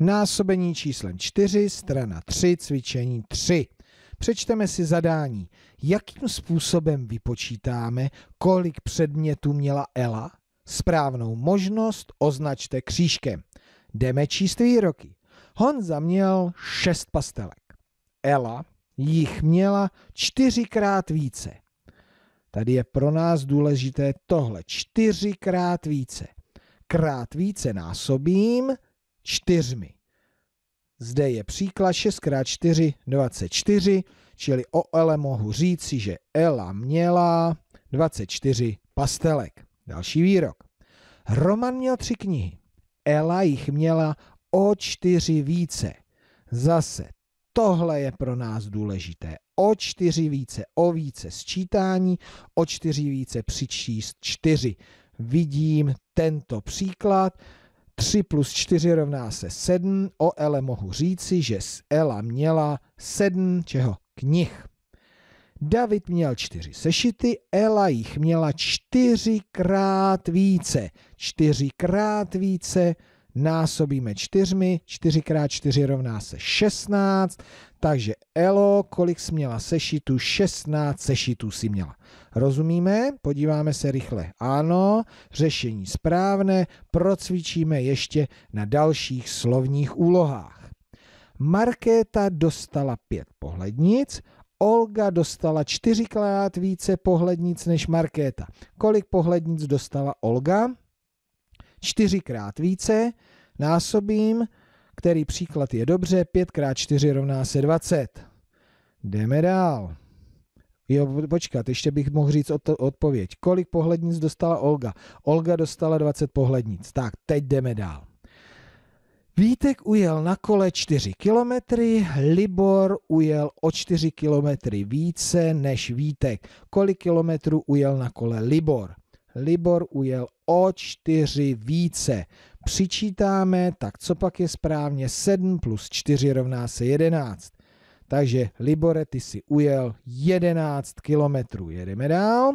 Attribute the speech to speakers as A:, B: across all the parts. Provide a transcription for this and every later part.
A: Násobení číslem 4, strana 3, cvičení 3. Přečteme si zadání. Jakým způsobem vypočítáme, kolik předmětů měla Ela? Správnou možnost označte křížkem. Jdeme číst výroky. Honza měl šest pastelek. Ela jich měla čtyřikrát více. Tady je pro nás důležité tohle. Čtyřikrát více. Krát více násobím čtyřmi. Zde je příklad 6x4, 24, čili o Ele mohu říci, že Ela měla 24 pastelek. Další výrok. Roman měl tři knihy. Ela jich měla o čtyři více. Zase, tohle je pro nás důležité. O čtyři více, o více sčítání, o čtyři více přičíst čtyři. Vidím tento příklad, 3 plus 4 rovná se 7. O Ele mohu říci, že z Ela měla 7 čeho? Knih. David měl čtyři sešity, Ela jich měla čtyřikrát více. Čtyřikrát více násobíme čtyřmi, 4 x 4 rovná se 16, takže Elo, kolik jsi měla sešitu? 16 sešitů si měla. Rozumíme? Podíváme se rychle. Ano, řešení správné, procvičíme ještě na dalších slovních úlohách. Markéta dostala pět pohlednic, Olga dostala čtyřikrát více pohlednic než Markéta. Kolik pohlednic dostala Olga? čtyřikrát více, násobím, který příklad je dobře, 5 x 4 rovná se 20. Jdeme dál. Jo, počkat, ještě bych mohl říct odpověď. Kolik pohlednic dostala Olga? Olga dostala 20 pohlednic. Tak, teď jdeme dál. Vítek ujel na kole 4 kilometry, Libor ujel o 4 kilometry více než Vítek. Kolik kilometrů ujel na kole Libor? Libor ujel o čtyři více. Přičítáme, tak co pak je správně 7 plus 4 rovná se 11. Takže Libore, ty si ujel 11 kilometrů. Jedeme dál.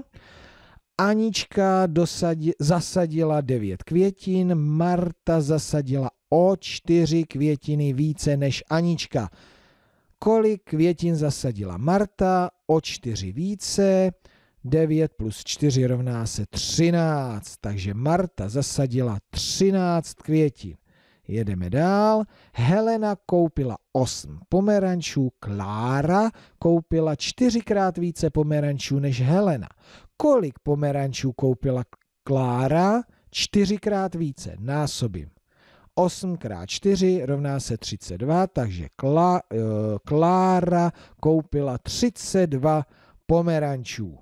A: Anička dosadi, zasadila 9 květin, Marta zasadila o 4 květiny více než Anička. Kolik květin zasadila Marta? O 4 více. 9 plus 4 rovná se 13, takže Marta zasadila 13 květin. Jedeme dál. Helena koupila 8 pomerančů, Klára koupila čtyřikrát více pomerančů než Helena. Kolik pomerančů koupila Klára? Čtyřikrát více, násobím. 8 x 4 rovná se 32, takže Kla, eh, Klára koupila 32 pomerančů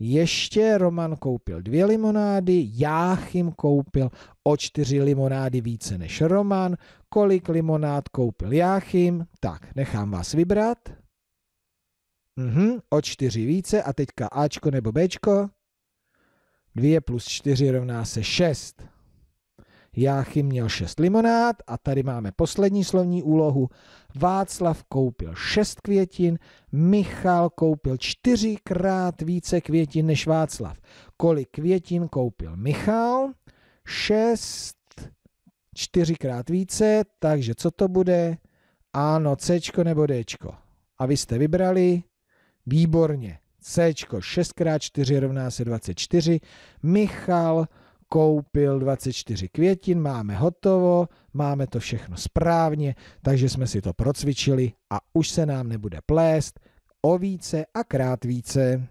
A: ještě Roman koupil dvě limonády, Jáchym koupil o čtyři limonády více než Roman, kolik limonád koupil Jáchym, tak nechám vás vybrat. Mhm, o čtyři více a teďka Ačko nebo Bčko. Dvě plus čtyři rovná se šest. Jáchym měl šest limonád a tady máme poslední slovní úlohu. Václav koupil šest květin, Michal koupil čtyřikrát více květin než Václav. Kolik květin koupil Michal? Šest, čtyřikrát více, takže co to bude? Ano, C nebo D. A vy jste vybrali? Výborně. C 6x4 rovná se 24. Michal koupil 24 květin, máme hotovo, máme to všechno správně, takže jsme si to procvičili a už se nám nebude plést o více a krát více.